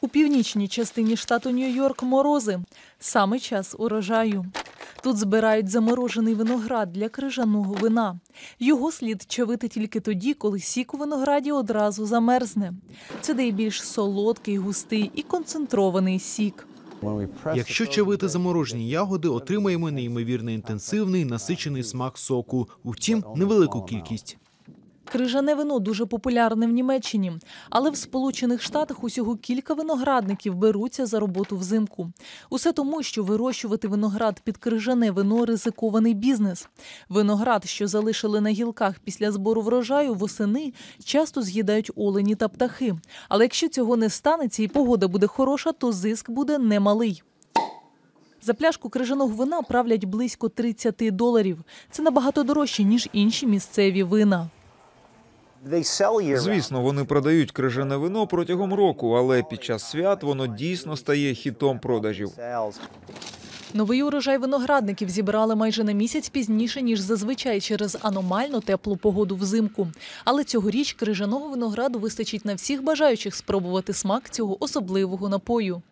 У північній частині штату Нью-Йорк морози саме час урожаю. Тут збирають заморожений виноград для крижаного вина. Його слід чавити тільки тоді, коли сік у винограді одразу замерзне. Це дає більш солодкий, густий і концентрований сік. Якщо чавити заморожені ягоди, отримаємо неймовірно інтенсивний насичений смак соку. Втім, невелику кількість. Крижане вино дуже популярне в Німеччині, але в Сполучених Штатах усього кілька виноградників беруться за роботу взимку. Усе тому, що вирощувати виноград під крижане вино ризикований бізнес. Виноград, що залишили на гілках після збору врожаю, восени часто з'їдають олені та птахи. Але якщо цього не станеться і погода буде хороша, то зиск буде немалий. За пляшку крижаного вина правлять близько 30 доларів. Це набагато дорожче ніж інші місцеві вина. Звісно, вони продають крижане вино протягом року, але під час свят воно дійсно стає хітом продажів. Новий урожай виноградників зібрали майже на місяць пізніше ніж зазвичай через аномально теплу погоду взимку. Але цьогоріч крижаного винограду вистачить на всіх бажаючих спробувати смак цього особливого напою.